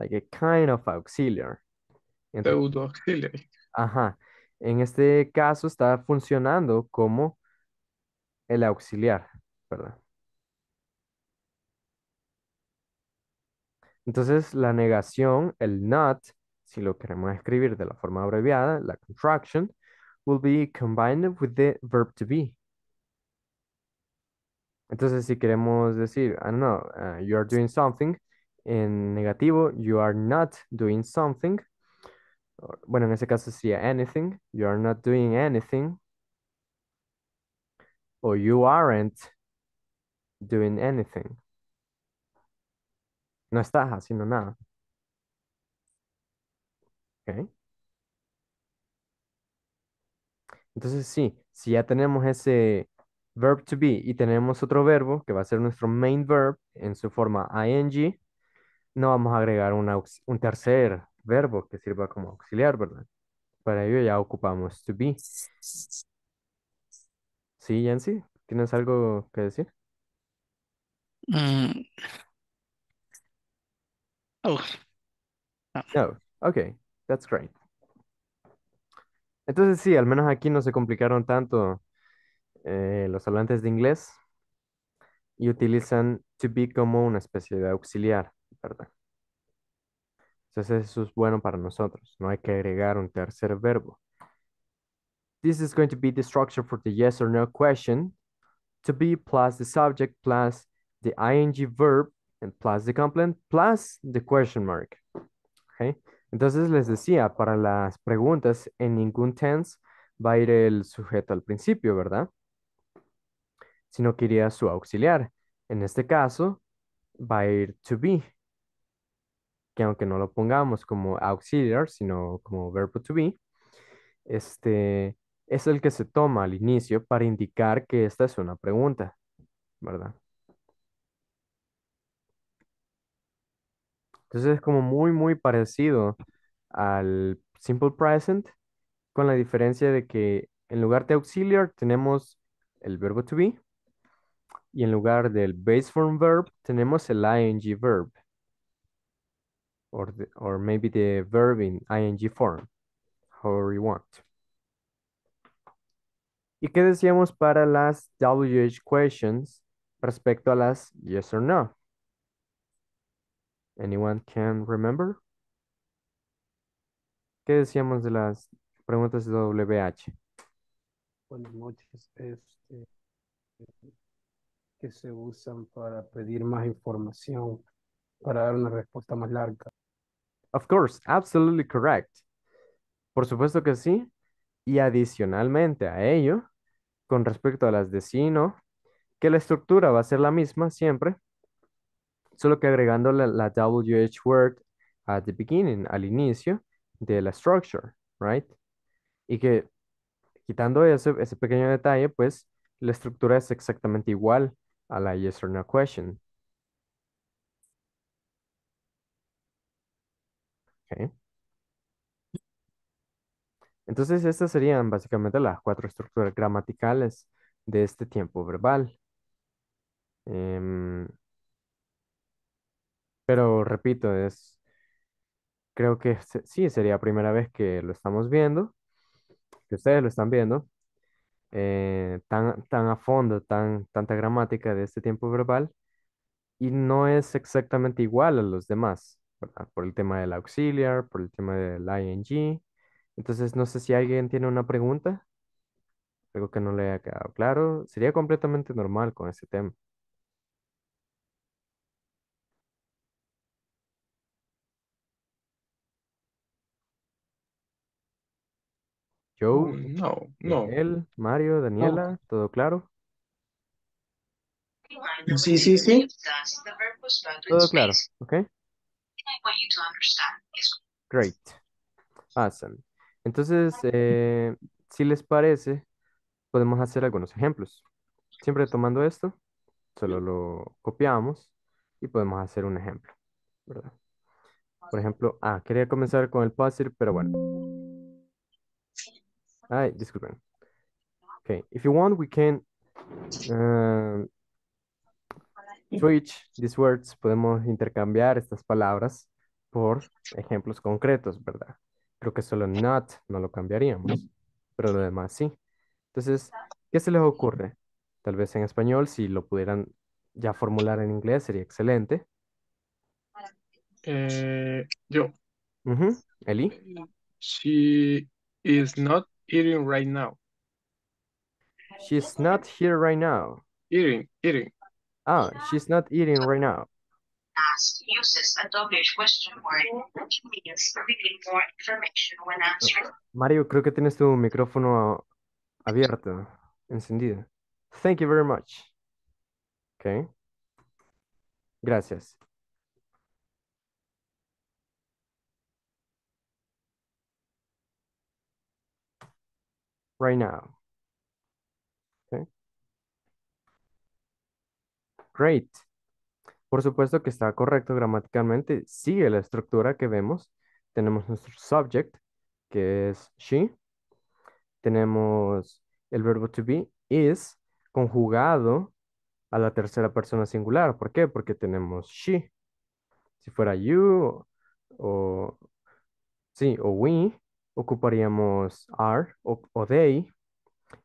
like a kind of auxiliar. auxiliary. Ajá. En este caso está funcionando como el auxiliar, ¿verdad? Entonces, la negación, el not, si lo queremos escribir de la forma abreviada, la contraction, will be combined with the verb to be. Entonces, si queremos decir, I don't uh, you are doing something, en negativo, you are not doing something. Bueno, en ese caso sería anything, you are not doing anything. O you aren't doing anything. No estás haciendo nada. Okay. Entonces sí, si ya tenemos ese verb to be y tenemos otro verbo que va a ser nuestro main verb en su forma ing, no vamos a agregar un tercer verbo que sirva como auxiliar, ¿verdad? Para ello ya ocupamos to be. Sí, Yancy, ¿tienes algo que decir? Mm. No, ok, that's great. Entonces sí, al menos aquí no se complicaron tanto eh, los hablantes de inglés y utilizan to be como una especie de auxiliar, ¿verdad? Entonces eso es bueno para nosotros. No hay que agregar un tercer verbo. This is going to be the structure for the yes or no question. To be plus the subject plus the ing verb and plus the complement plus the question mark. Okay. Entonces les decía, para las preguntas en ningún tense va a ir el sujeto al principio, ¿verdad? sino que iría su auxiliar. En este caso, va a ir to be, que aunque no lo pongamos como auxiliar, sino como verbo to be, este es el que se toma al inicio para indicar que esta es una pregunta, ¿verdad? Entonces es como muy, muy parecido al simple present, con la diferencia de que en lugar de auxiliar tenemos el verbo to be y en lugar del base form verb tenemos el ing verb. Or, or maybe the verb in ing form, however you want. ¿Y qué decíamos para las WH questions respecto a las yes or no? Anyone can remember? ¿Qué decíamos de las preguntas de WH? Buenas noches. Este, que se usan para pedir más información, para dar una respuesta más larga. Of course, absolutely correct. Por supuesto que sí. Y adicionalmente a ello, con respecto a las de sí no, que la estructura va a ser la misma siempre, solo que agregando la, WH word at the beginning, al inicio de la structure, right? Y que quitando ese, ese pequeño detalle, pues la estructura es exactamente igual a la yes or no question. Okay. Entonces, estas serían básicamente las cuatro estructuras gramaticales de este tiempo verbal. Em, pero repito, es creo que sí sería la primera vez que lo estamos viendo, que ustedes lo están viendo, eh, tan, tan a fondo, tan, tanta gramática de este tiempo verbal y no es exactamente igual a los demás, por el tema del auxiliar, por el tema del ing. Entonces, no sé si alguien tiene una pregunta, algo que no le haya quedado claro, sería completamente normal con ese tema. Joe, mm, No, no. él, Mario, Daniela, ¿todo claro? Sí, sí, sí. Todo claro, ¿ok? Great. Awesome. Entonces, eh, si les parece, podemos hacer algunos ejemplos. Siempre tomando esto, solo lo copiamos y podemos hacer un ejemplo, Por ejemplo, ah, quería comenzar con el puzzle, pero bueno. Ay, disculpen. Okay, if you want, we can eh, switch these words. Podemos intercambiar estas palabras por ejemplos concretos, ¿verdad? Creo que solo not no lo cambiaríamos, pero lo demás sí. Entonces, ¿qué se les ocurre? Tal vez en español, si lo pudieran ya formular en inglés, sería excelente. Eh, yo. Uh Eli. She is not eating right now. She's not here right now. Eating, eating. Ah, oh, she's not eating right now. Ask a question more information when Mario, creo que tienes tu micrófono abierto, encendido. Thank you very much. Okay. Gracias. right now. Great. Por supuesto que está correcto gramaticalmente. Sigue la estructura que vemos. Tenemos nuestro subject, que es she. Tenemos el verbo to be, is, conjugado a la tercera persona singular. ¿Por qué? Porque tenemos she. Si fuera you o, sí, o we, ocuparíamos are o, they.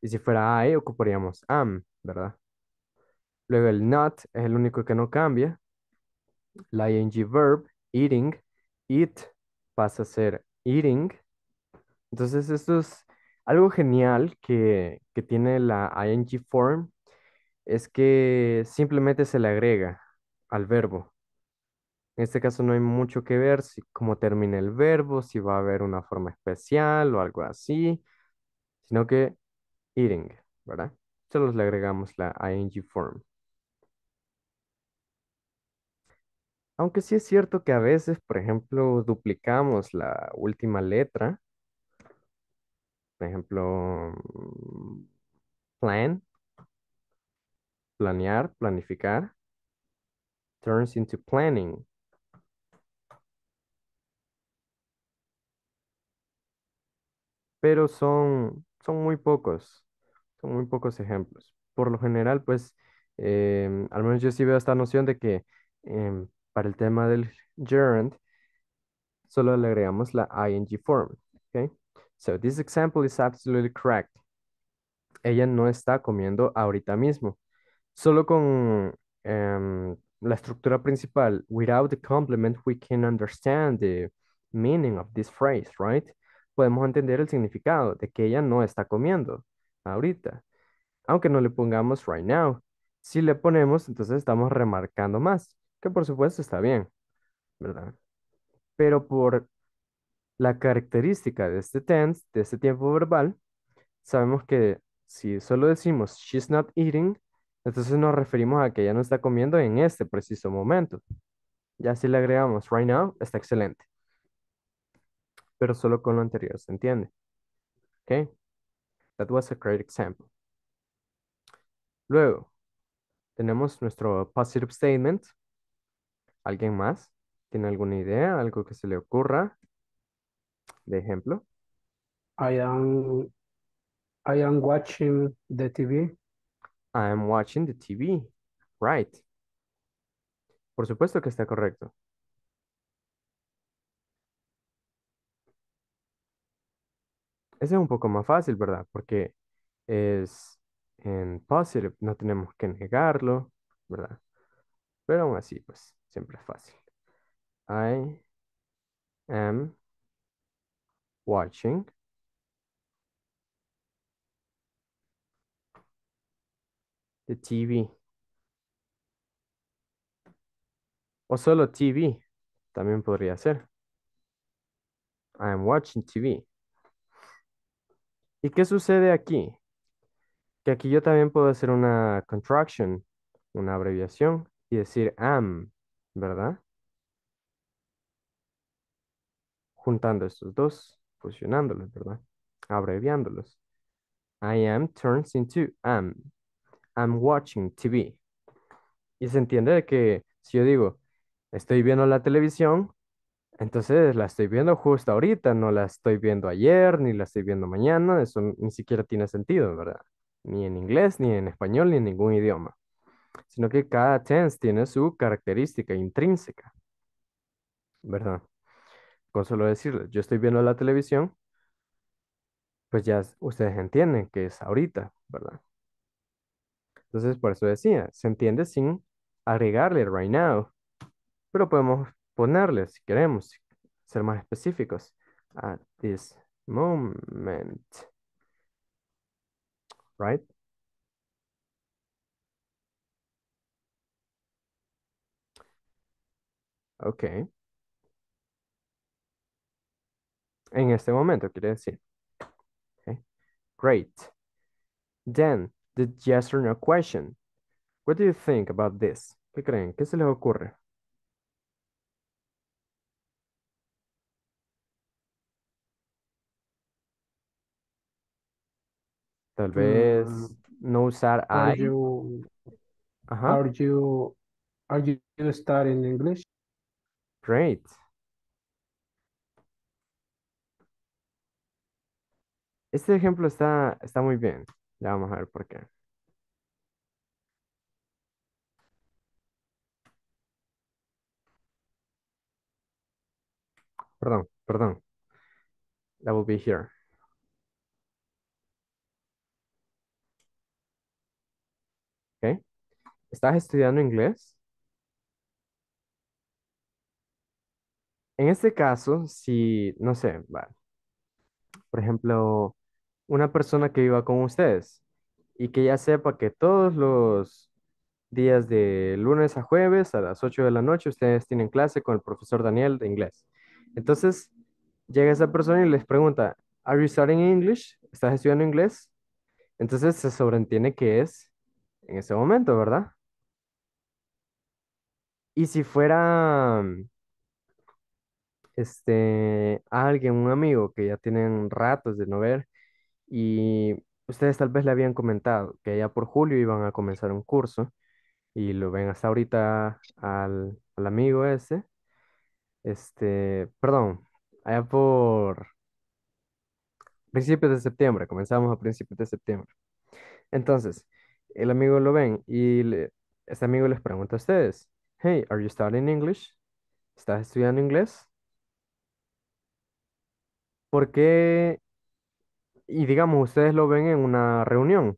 Y si fuera I, ocuparíamos am, ¿verdad? Luego el not es el único que no cambia. La ing verb, eating, it pasa a ser eating. Entonces esto es algo genial que, que tiene la ing form, es que simplemente se le agrega al verbo. En este caso no hay mucho que ver si cómo termina el verbo, si va a haber una forma especial o algo así, sino que eating, ¿verdad? Solo le agregamos la ing form. Aunque sí es cierto que a veces, por ejemplo, duplicamos la última letra. Por ejemplo, plan, planear, planificar, turns into planning. pero son, son muy pocos, son muy pocos ejemplos. Por lo general, pues, em, al menos yo sí veo esta noción de que em, para el tema del gerund, solo le agregamos la ing form, Okay. So this example is absolutely correct. Ella no está comiendo ahorita mismo. Solo con em, la estructura principal, without the complement, we can understand the meaning of this phrase, right? podemos entender el significado de que ella no está comiendo ahorita. Aunque no le pongamos right now. Si le ponemos, entonces estamos remarcando más, que por supuesto está bien, ¿verdad? Pero por la característica de este tense, de este tiempo verbal, sabemos que si solo decimos she's not eating, entonces nos referimos a que ella no está comiendo en este preciso momento. Ya si le agregamos right now, está excelente pero solo con lo anterior se entiende. Ok, That was a great example. Luego, tenemos nuestro positive statement. ¿Alguien más? ¿Tiene alguna idea? ¿Algo que se le ocurra? De ejemplo. I am, I am watching the TV. I am watching the TV. Right. Por supuesto que está correcto. Ese es un poco más fácil, ¿verdad? Porque es en positive, no tenemos que negarlo, ¿verdad? Pero aún así, pues siempre es fácil. I am watching the TV. O solo TV, también podría ser. I am watching TV. ¿Y qué sucede aquí? Que aquí yo también puedo hacer una contraction, una abreviación, y decir am, ¿verdad? Juntando estos dos, fusionándolos, ¿verdad? Abreviándolos. I am turns into am. I'm watching TV. Y se entiende que si yo digo, estoy viendo la televisión, entonces la estoy viendo justo ahorita, no la estoy viendo ayer, ni la estoy viendo mañana, eso ni siquiera tiene sentido, ¿verdad? Ni en inglés, ni en español, ni en ningún idioma. Sino que cada tense tiene su característica intrínseca, ¿verdad? Con solo decirle, yo estoy viendo la televisión, pues ya ustedes entienden que es ahorita, ¿verdad? Entonces, por eso decía, se entiende sin agregarle right now, pero podemos Ponerles, queremos ser más específicos, at this moment. Right? Ok. En este momento, quiere decir. Great. Then, the yes or no question. What do you think about this? ¿Qué creen? ¿Qué se les ocurre? Tal mm, vez no usar I. You, Are you, are English? Great. Este ejemplo está, está muy bien. Ya vamos a ver por qué. Perdón, perdón. That will be here. Okay. ¿Estás estudiando inglés? En este caso, si, no sé, por ejemplo, una persona que viva con ustedes y que ya sepa que todos los días de lunes a jueves a las 8 de la noche ustedes tienen clase con el profesor Daniel de inglés. Entonces, llega esa persona y les pregunta, ¿Are you studying English? ¿Estás estudiando inglés? Entonces se sobreentiende que es en ese momento, ¿verdad? Y si fuera este alguien, un amigo que ya tienen ratos de no ver y ustedes tal vez le habían comentado que allá por julio iban a comenzar un curso y lo ven hasta ahorita al, al amigo ese, este, perdón, allá por principios de septiembre, comenzamos a principios de septiembre. Entonces, el amigo lo ven y este amigo les pregunta a ustedes, hey, are you studying English? ¿Estás estudiando inglés? ¿Por qué? Y digamos, ustedes lo ven en una reunión.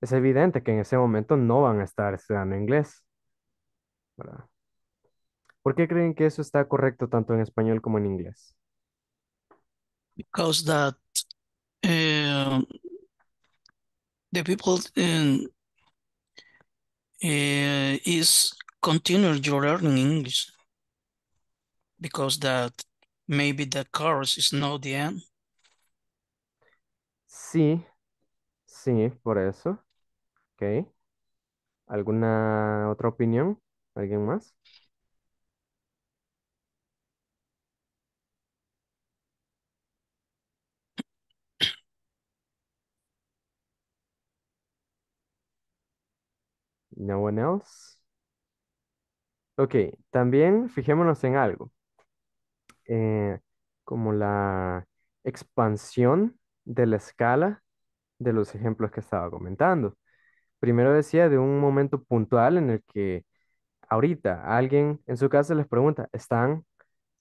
Es evidente que en ese momento no van a estar estudiando inglés. ¿Por qué creen que eso está correcto tanto en español como en inglés? Because that uh, the people in uh, is continue your learning English because that maybe the course is not the end. Sí, sí, por eso. Ok. ¿Alguna otra opinión? ¿Alguien más? No one else. Ok, también fijémonos en algo. Eh, como la expansión de la escala de los ejemplos que estaba comentando. Primero decía de un momento puntual en el que ahorita alguien en su casa les pregunta, ¿están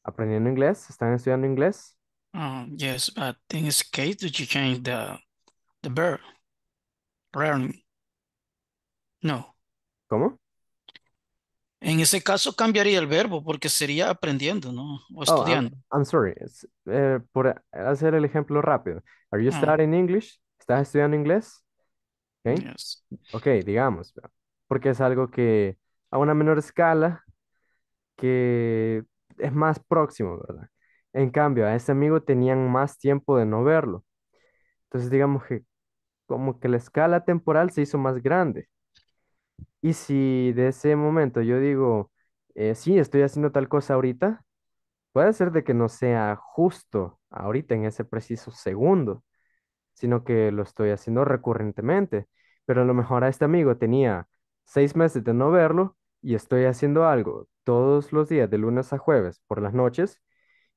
aprendiendo inglés? ¿Están estudiando inglés? Mm, yes, but in case, you change the, the verb? No. ¿Cómo? En ese caso cambiaría el verbo porque sería aprendiendo, ¿no? O oh, estudiando. I'm, sorry. Eh, por hacer el ejemplo rápido. Are you ah. studying English? ¿Estás estudiando inglés? Okay. Yes. ok, digamos. Porque es algo que a una menor escala que es más próximo, ¿verdad? En cambio, a ese amigo tenían más tiempo de no verlo. Entonces, digamos que como que la escala temporal se hizo más grande. Y si de ese momento yo digo, eh, sí, estoy haciendo tal cosa ahorita, puede ser de que no sea justo ahorita en ese preciso segundo, sino que lo estoy haciendo recurrentemente. Pero a lo mejor a este amigo tenía seis meses de no verlo y estoy haciendo algo todos los días, de lunes a jueves, por las noches,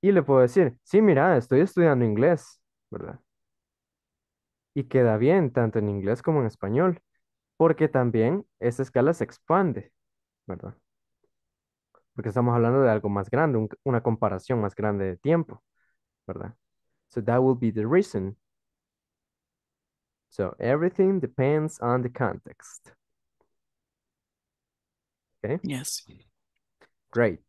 y le puedo decir, sí, mira, estoy estudiando inglés, ¿verdad? Y queda bien tanto en inglés como en español porque también esa escala se expande, ¿verdad? Porque estamos hablando de algo más grande, una comparación más grande de tiempo, ¿verdad? So that will be the reason. So everything depends on the context. Okay? Yes. Great.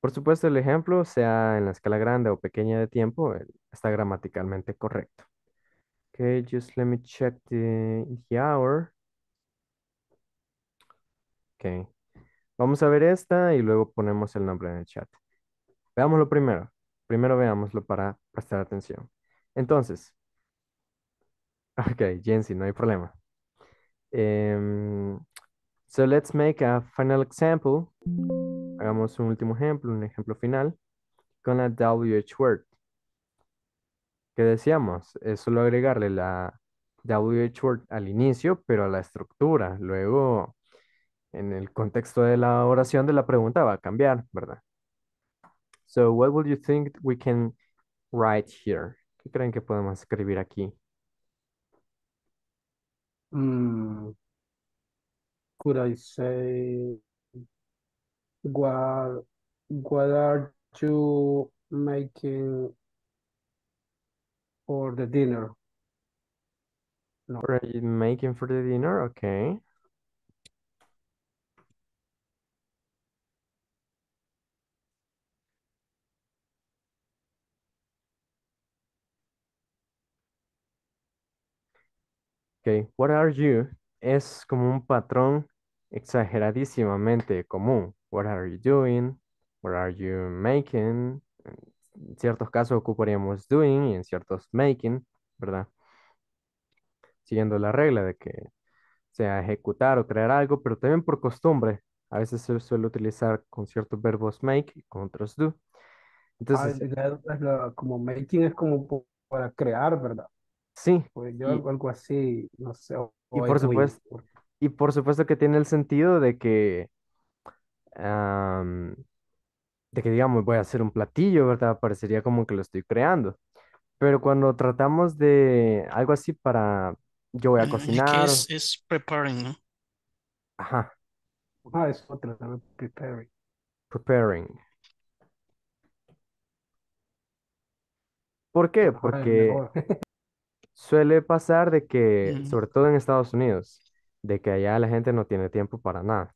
Por supuesto, el ejemplo, sea en la escala grande o pequeña de tiempo, eh, está gramaticalmente correcto. Okay, just let me check the, hour. Okay. Vamos a ver esta y luego ponemos el nombre en el chat. Veámoslo primero. Primero veámoslo para prestar atención. Entonces. Okay, Jensi, no hay problema. Em, so let's make a final example. Hagamos un último ejemplo, un ejemplo final con la WH word que decíamos, es solo agregarle la WH word al inicio, pero a la estructura. Luego, en el contexto de la oración de la pregunta va a cambiar, ¿verdad? So, what would you think we can write here? ¿Qué creen que podemos escribir aquí? Mm, could I say what, what making for the dinner? No. are you making for the dinner? Okay. Okay. What are you? Es como un patrón exageradísimamente común. What are you doing? What are you making? en ciertos casos ocuparíamos doing y en ciertos making, ¿verdad? Siguiendo la regla de que sea ejecutar o crear algo, pero también por costumbre. A veces se suele utilizar con ciertos verbos make y con otros do. Ah, Entonces, pues, como making es como para crear, ¿verdad? Sí. Pues, yo algo así, no sé. Y por, supuesto, y por supuesto que tiene el sentido de que de que digamos voy a hacer un platillo, ¿verdad? Parecería como que lo estoy creando. Pero cuando tratamos de algo así para yo voy a ah, cocinar. Es, preparing, ¿no? Ajá. Ah, es otra, preparing. Preparing. ¿Por qué? Porque suele pasar de que, sobre todo en Estados Unidos, de que allá la gente no tiene tiempo para nada.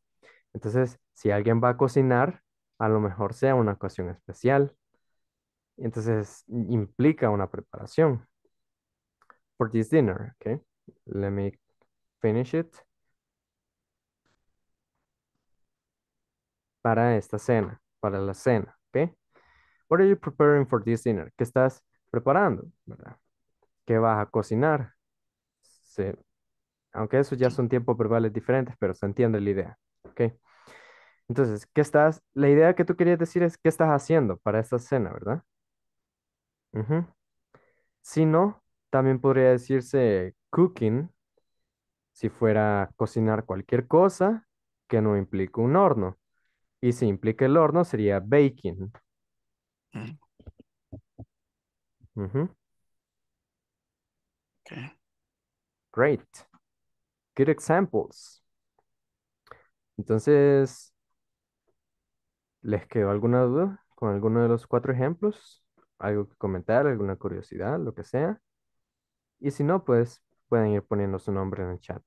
Entonces, si alguien va a cocinar, a lo mejor sea una ocasión especial. Entonces implica una preparación. For this dinner, okay? Let me finish it. Para esta cena, para la cena, okay? What are you preparing for this dinner? ¿Qué estás preparando? ¿Verdad? ¿Qué vas a cocinar? Aunque eso ya son tiempos verbales diferentes, pero se entiende la idea, okay? Entonces, ¿qué estás? La idea que tú querías decir es qué estás haciendo para esta cena, ¿verdad? Si no, también podría decirse cooking, si fuera cocinar cualquier cosa que no implique un horno. Y si implica el horno, sería baking. Mm. Great. Good examples. Entonces, ¿Les quedó alguna duda con alguno de los cuatro ejemplos? ¿Algo que comentar? ¿Alguna curiosidad? Lo que sea. Y si no, pues pueden ir poniendo su nombre en el chat.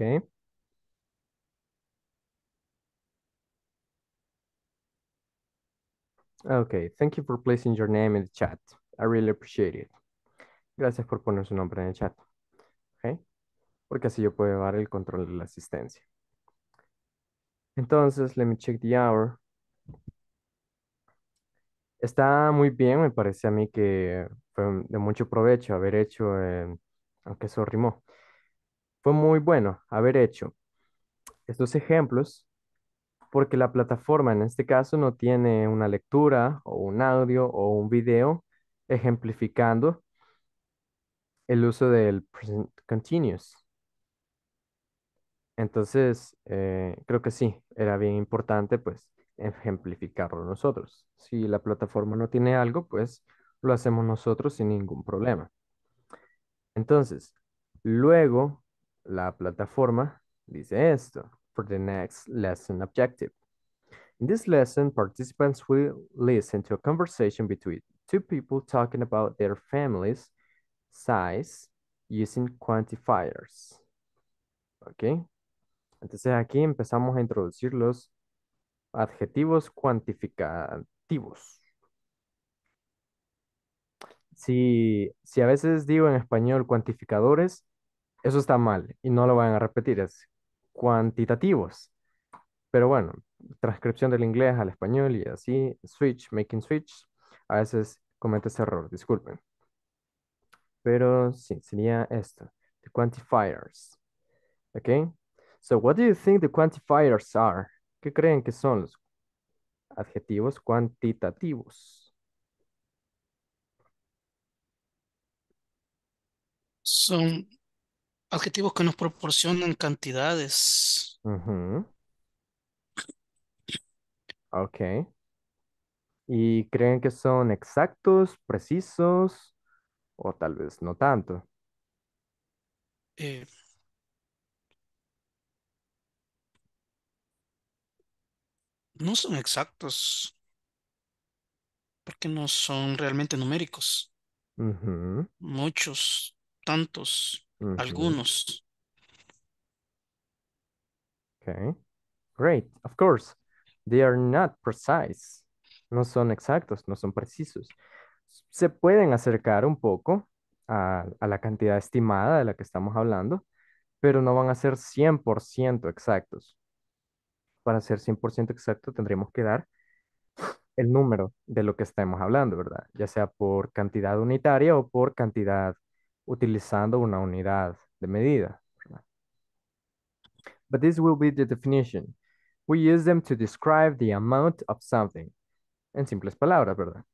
Ok. Okay, thank you for placing your name in the chat. I really appreciate it. Gracias por poner su nombre en el chat. Okay. Porque así yo puedo llevar el control de la asistencia. Entonces, let me check the hour. Está muy bien, me parece a mí que fue de mucho provecho haber hecho, eh, aunque eso rimó muy bueno haber hecho estos ejemplos porque la plataforma en este caso no tiene una lectura o un audio o un video ejemplificando el uso del present continuous. Entonces, eh, creo que sí, era bien importante pues ejemplificarlo nosotros. Si la plataforma no tiene algo, pues lo hacemos nosotros sin ningún problema. Entonces, luego la plataforma dice esto. For the next lesson objective. In this lesson, participants will listen to a conversation between two people talking about their families' size using quantifiers. ¿Ok? Entonces aquí empezamos a introducir los adjetivos cuantificativos. Si, si a veces digo en español cuantificadores, eso está mal y no lo van a repetir, es cuantitativos. Pero bueno, transcripción del inglés al español y así, switch, making switch, a veces comete ese error, disculpen. Pero sí, sería esto, the quantifiers. ¿Ok? So what do you think the quantifiers are? ¿Qué creen que son los adjetivos cuantitativos? Son adjetivos que nos proporcionan cantidades. Ok. ¿Y creen que son exactos, precisos o tal vez no tanto? Eh. no son exactos porque no son realmente numéricos. Muchos, tantos. Algunos. Okay. Great, of course. They are not precise. No son exactos, no son precisos. Se pueden acercar un poco a, la cantidad estimada de la que estamos hablando, pero no van a ser 100% exactos. Para ser 100% exacto tendríamos que dar el número de lo que estamos hablando, ¿verdad? Ya sea por cantidad unitaria o por cantidad utilizando una unidad de medida. But this will be the definition. We use them to describe the amount of something. En simples palabras, ¿verdad?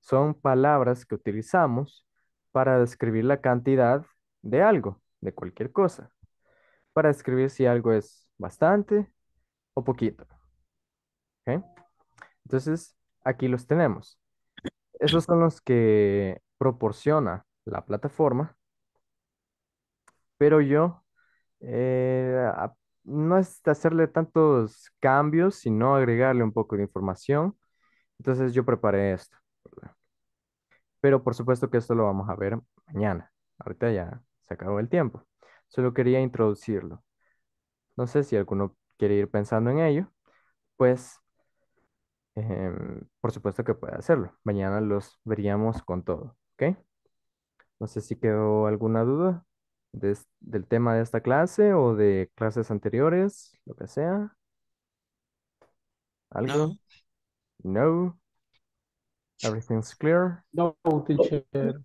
Son palabras que utilizamos para describir la cantidad de algo, de cualquier cosa. Para describir si algo es bastante o poquito. ¿Okay? Entonces, aquí los tenemos. Esos son los que proporciona la plataforma pero yo, eh, no es hacerle tantos cambios, sino agregarle un poco de información. Entonces yo preparé esto. Pero por supuesto que esto lo vamos a ver mañana. Ahorita ya se acabó el tiempo. Solo quería introducirlo. No sé si alguno quiere ir pensando en ello. Pues em, por supuesto que puede hacerlo. Mañana los veríamos con todo. ¿Ok? No sé si quedó alguna duda del tema de esta clase o de clases anteriores, lo que sea? ¿Algo? No. no. Everything's clear? No, teacher.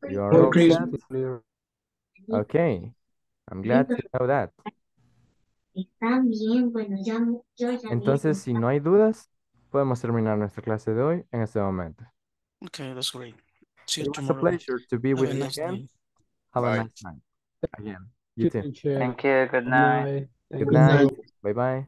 You are all clear. Okay. I'm glad to know that. Está bien, bueno, ya, yo ya Entonces, si no hay dudas, podemos terminar nuestra clase de hoy en este momento. Okay, that's great. See It was a pleasure to be with you again. Have a nice night. Again, you too. Thank you. Good night. Good night. Bye bye.